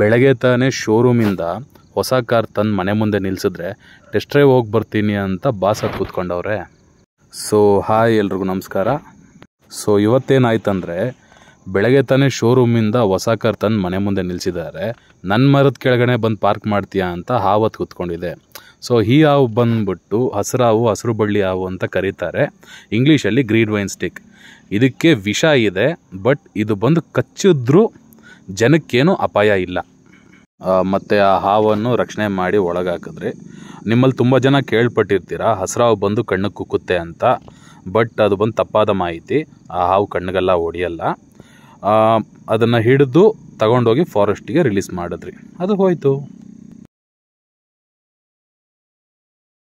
ಬೆಳಗ್ಗೆ ತಾನೇ ಶೋರೂಮಿಂದ ಹೊಸ ಕಾರ್ ತಂದು ಮನೆ ಮುಂದೆ ನಿಲ್ಸಿದ್ರೆ ಟೆಸ್ಟ್ ಡ್ರೈವ್ ಹೋಗಿ ಬರ್ತೀನಿ ಅಂತ ಬಾಸ ಕೂತ್ಕೊಂಡವ್ರೆ ಸೊ ಹಾಯ್ ಎಲ್ರಿಗೂ ನಮಸ್ಕಾರ ಸೊ ಇವತ್ತೇನಾಯ್ತಂದರೆ ಬೆಳಗ್ಗೆ ತಾನೇ ಶೋರೂಮಿಂದ ಹೊಸ ಕಾರ್ ತಂದು ಮನೆ ಮುಂದೆ ನಿಲ್ಸಿದ್ದಾರೆ ನನ್ನ ಮರದ ಕೆಳಗಡೆ ಬಂದು ಪಾರ್ಕ್ ಮಾಡ್ತೀಯಾ ಅಂತ ಹಾವತ್ತು ಕೂತ್ಕೊಂಡಿದೆ ಸೊ ಈ ಹಾವು ಬಂದ್ಬಿಟ್ಟು ಹಾವು ಹಸಿರು ಬಳ್ಳಿ ಹಾವು ಅಂತ ಕರೀತಾರೆ ಇಂಗ್ಲೀಷಲ್ಲಿ ಗ್ರೀಡ್ ವೈನ್ ಸ್ಟಿಕ್ ಇದಕ್ಕೆ ವಿಷ ಇದೆ ಬಟ್ ಇದು ಬಂದು ಕಚ್ಚಿದ್ರು ಜನಕ್ಕೇನು ಅಪಾಯ ಇಲ್ಲ ಮತ್ತು ಆ ಹಾವನ್ನು ರಕ್ಷಣೆ ಮಾಡಿ ಒಳಗಾಕಿದ್ರಿ ನಿಮ್ಮಲ್ಲಿ ತುಂಬ ಜನ ಕೇಳ್ಪಟ್ಟಿರ್ತೀರ ಹಸ್ರಾವು ಬಂದು ಕಣ್ಣಿಗೆ ಕುಕ್ಕುತ್ತೆ ಅಂತ ಬಟ್ ಅದು ಬಂದು ತಪ್ಪಾದ ಮಾಹಿತಿ ಆ ಹಾವು ಕಣ್ಣಿಗೆಲ್ಲ ಹೊಡಿಯಲ್ಲ ಅದನ್ನು ಹಿಡಿದು ತಗೊಂಡೋಗಿ ಫಾರೆಸ್ಟಿಗೆ ರಿಲೀಸ್ ಮಾಡಿದ್ರಿ ಅದು ಹೋಯಿತು